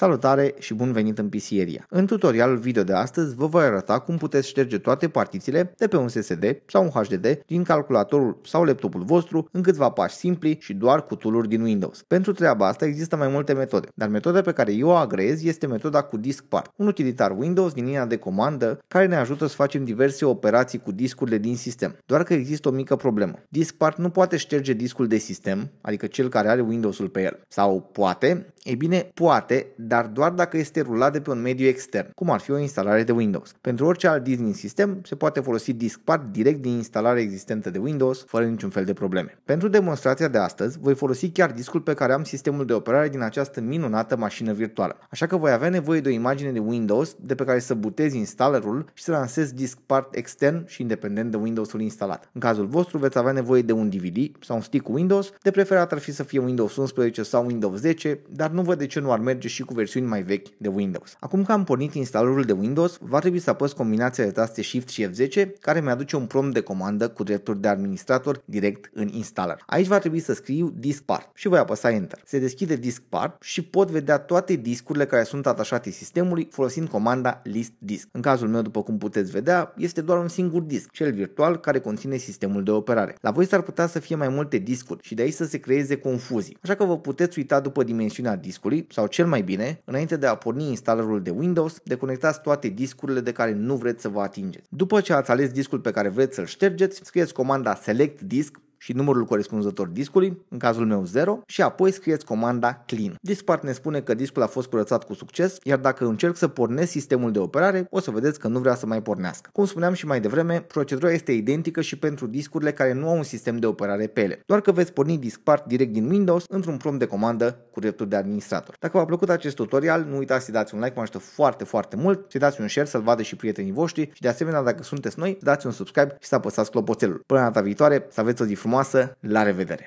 Salutare și bun venit în pisieria. În tutorialul video de astăzi vă voi arăta cum puteți șterge toate partițiile de pe un SSD sau un HDD din calculatorul sau laptopul vostru în câțiva pași simpli și doar cu tooluri din Windows. Pentru treaba asta există mai multe metode, dar metoda pe care eu o agrez este metoda cu disk part, un utilitar Windows din linia de comandă care ne ajută să facem diverse operații cu discurile din sistem. Doar că există o mică problemă. Disk part nu poate șterge discul de sistem, adică cel care are Windows-ul pe el. Sau poate, ei bine, poate, dar doar dacă este rulat de pe un mediu extern, cum ar fi o instalare de Windows. Pentru orice alt din sistem, se poate folosi DiskPart direct din instalarea existentă de Windows, fără niciun fel de probleme. Pentru demonstrația de astăzi, voi folosi chiar discul pe care am sistemul de operare din această minunată mașină virtuală. Așa că voi avea nevoie de o imagine de Windows de pe care să butezi installerul și să lansezi DiskPart extern și independent de Windows-ul instalat. În cazul vostru veți avea nevoie de un DVD sau un stick cu Windows, de preferat ar fi să fie Windows 11 sau Windows 10, dar dar nu văd de ce nu ar merge și cu versiuni mai vechi de Windows. Acum că am pornit instalorul de Windows, va trebui să apăs combinația de taste Shift și F10 care mi-aduce un prompt de comandă cu drepturi de administrator direct în installer. Aici va trebui să scriu disk part și voi apăsa Enter. Se deschide disk part și pot vedea toate discurile care sunt atașate sistemului folosind comanda list disk. În cazul meu, după cum puteți vedea, este doar un singur disc, cel virtual care conține sistemul de operare. La voi s-ar putea să fie mai multe discuri și de aici să se creeze confuzii. Așa că vă puteți uita după dimensiunea discului sau cel mai bine, înainte de a porni instalerul de Windows, deconectați toate discurile de care nu vreți să vă atingeți. După ce ați ales discul pe care vreți să-l ștergeți, scrieți comanda Select Disk și numărul corespunzător discului, în cazul meu 0, și apoi scrieți comanda clean. Diskpart ne spune că discul a fost curățat cu succes, iar dacă încerc să pornesc sistemul de operare, o să vedeți că nu vrea să mai pornească. Cum spuneam și mai devreme, procedura este identică și pentru discurile care nu au un sistem de operare pe ele, doar că veți porni Diskpart direct din Windows într-un prompt de comandă cu dreptul de administrator. Dacă v-a plăcut acest tutorial, nu uitați să dați un like, mă ajută foarte, foarte mult, să dați un share să-l vadă și prietenii voștri și de asemenea, dacă sunteți noi, dați un subscribe și să apăsați clopoțelul. Până data viitoare, să aveți o zi frumoasă frumoasă, la revedere!